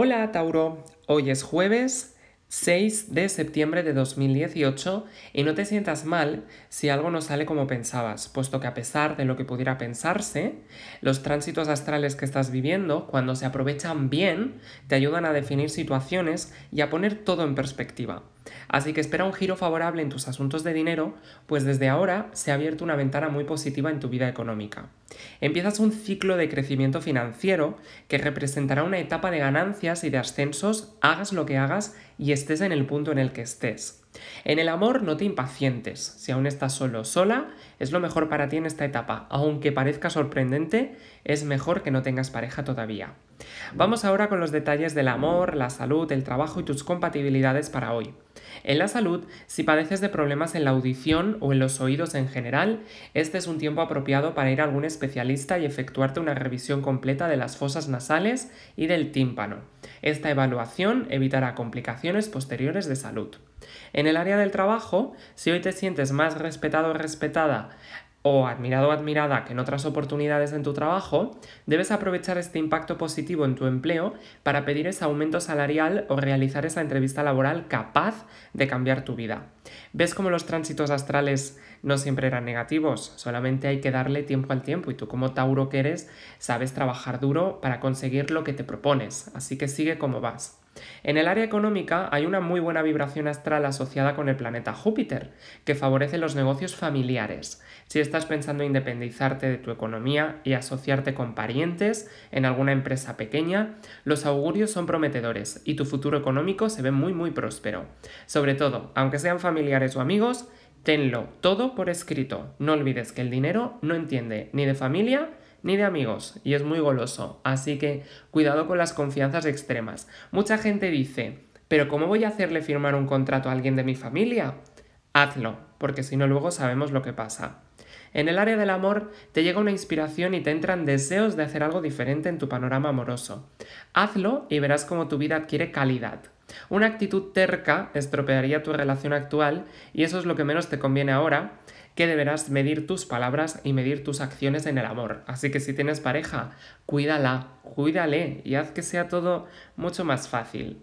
Hola Tauro, hoy es jueves 6 de septiembre de 2018 y no te sientas mal si algo no sale como pensabas, puesto que a pesar de lo que pudiera pensarse, los tránsitos astrales que estás viviendo, cuando se aprovechan bien, te ayudan a definir situaciones y a poner todo en perspectiva. Así que espera un giro favorable en tus asuntos de dinero, pues desde ahora se ha abierto una ventana muy positiva en tu vida económica. Empiezas un ciclo de crecimiento financiero que representará una etapa de ganancias y de ascensos, hagas lo que hagas y estés en el punto en el que estés. En el amor no te impacientes, si aún estás solo o sola, es lo mejor para ti en esta etapa, aunque parezca sorprendente, es mejor que no tengas pareja todavía. Vamos ahora con los detalles del amor, la salud, el trabajo y tus compatibilidades para hoy. En la salud, si padeces de problemas en la audición o en los oídos en general, este es un tiempo apropiado para ir a algún especialista y efectuarte una revisión completa de las fosas nasales y del tímpano. Esta evaluación evitará complicaciones posteriores de salud. En el área del trabajo, si hoy te sientes más respetado o respetada o admirado o admirada que en otras oportunidades en tu trabajo, debes aprovechar este impacto positivo en tu empleo para pedir ese aumento salarial o realizar esa entrevista laboral capaz de cambiar tu vida. ¿Ves cómo los tránsitos astrales no siempre eran negativos? Solamente hay que darle tiempo al tiempo y tú como Tauro que eres sabes trabajar duro para conseguir lo que te propones, así que sigue como vas. En el área económica hay una muy buena vibración astral asociada con el planeta Júpiter, que favorece los negocios familiares. Si estás pensando en independizarte de tu economía y asociarte con parientes en alguna empresa pequeña, los augurios son prometedores y tu futuro económico se ve muy muy próspero. Sobre todo, aunque sean familiares o amigos, tenlo todo por escrito. No olvides que el dinero no entiende ni de familia ni de amigos y es muy goloso, así que cuidado con las confianzas extremas. Mucha gente dice, pero ¿cómo voy a hacerle firmar un contrato a alguien de mi familia? Hazlo, porque si no luego sabemos lo que pasa. En el área del amor te llega una inspiración y te entran deseos de hacer algo diferente en tu panorama amoroso. Hazlo y verás cómo tu vida adquiere calidad. Una actitud terca estropearía tu relación actual y eso es lo que menos te conviene ahora, que deberás medir tus palabras y medir tus acciones en el amor. Así que si tienes pareja, cuídala, cuídale y haz que sea todo mucho más fácil.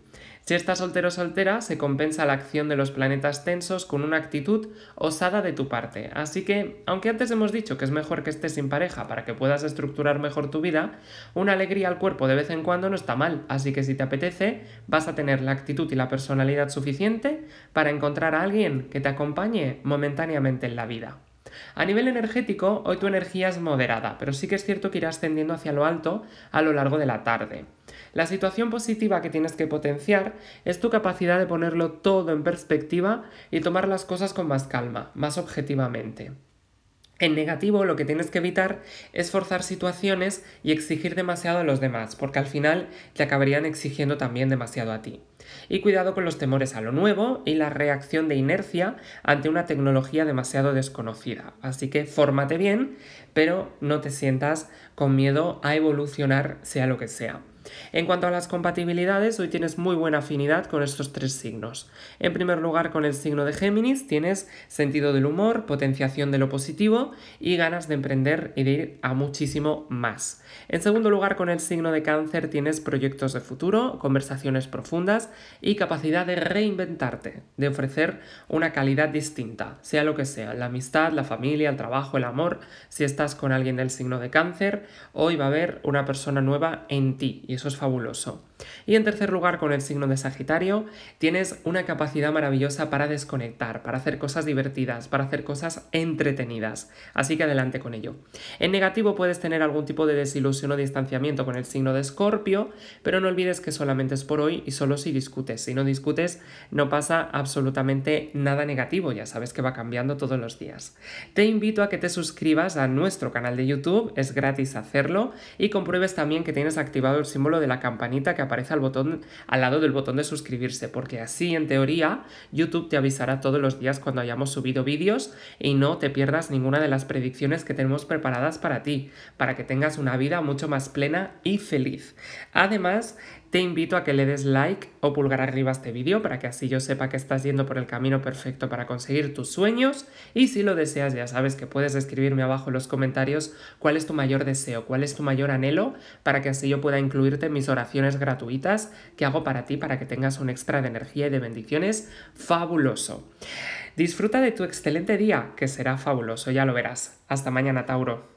Si estás soltero o soltera, se compensa la acción de los planetas tensos con una actitud osada de tu parte. Así que, aunque antes hemos dicho que es mejor que estés sin pareja para que puedas estructurar mejor tu vida, una alegría al cuerpo de vez en cuando no está mal, así que si te apetece, vas a tener la actitud y la personalidad suficiente para encontrar a alguien que te acompañe momentáneamente en la vida. A nivel energético, hoy tu energía es moderada, pero sí que es cierto que irá ascendiendo hacia lo alto a lo largo de la tarde. La situación positiva que tienes que potenciar es tu capacidad de ponerlo todo en perspectiva y tomar las cosas con más calma, más objetivamente. En negativo, lo que tienes que evitar es forzar situaciones y exigir demasiado a los demás, porque al final te acabarían exigiendo también demasiado a ti. Y cuidado con los temores a lo nuevo y la reacción de inercia ante una tecnología demasiado desconocida. Así que fórmate bien, pero no te sientas con miedo a evolucionar sea lo que sea. En cuanto a las compatibilidades, hoy tienes muy buena afinidad con estos tres signos. En primer lugar, con el signo de Géminis tienes sentido del humor, potenciación de lo positivo y ganas de emprender y de ir a muchísimo más. En segundo lugar, con el signo de Cáncer tienes proyectos de futuro, conversaciones profundas y capacidad de reinventarte, de ofrecer una calidad distinta, sea lo que sea, la amistad, la familia, el trabajo, el amor. Si estás con alguien del signo de Cáncer, hoy va a haber una persona nueva en ti eso es fabuloso. Y en tercer lugar, con el signo de Sagitario, tienes una capacidad maravillosa para desconectar, para hacer cosas divertidas, para hacer cosas entretenidas. Así que adelante con ello. En negativo puedes tener algún tipo de desilusión o distanciamiento con el signo de Escorpio, pero no olvides que solamente es por hoy y solo si discutes. Si no discutes, no pasa absolutamente nada negativo, ya sabes que va cambiando todos los días. Te invito a que te suscribas a nuestro canal de YouTube, es gratis hacerlo, y compruebes también que tienes activado el símbolo de la campanita que aparece aparece al, botón, al lado del botón de suscribirse, porque así en teoría YouTube te avisará todos los días cuando hayamos subido vídeos y no te pierdas ninguna de las predicciones que tenemos preparadas para ti, para que tengas una vida mucho más plena y feliz. Además, te invito a que le des like o pulgar arriba a este vídeo para que así yo sepa que estás yendo por el camino perfecto para conseguir tus sueños y si lo deseas ya sabes que puedes escribirme abajo en los comentarios cuál es tu mayor deseo, cuál es tu mayor anhelo para que así yo pueda incluirte en mis oraciones gratuitas gratuitas que hago para ti para que tengas un extra de energía y de bendiciones fabuloso. Disfruta de tu excelente día, que será fabuloso, ya lo verás. Hasta mañana, Tauro.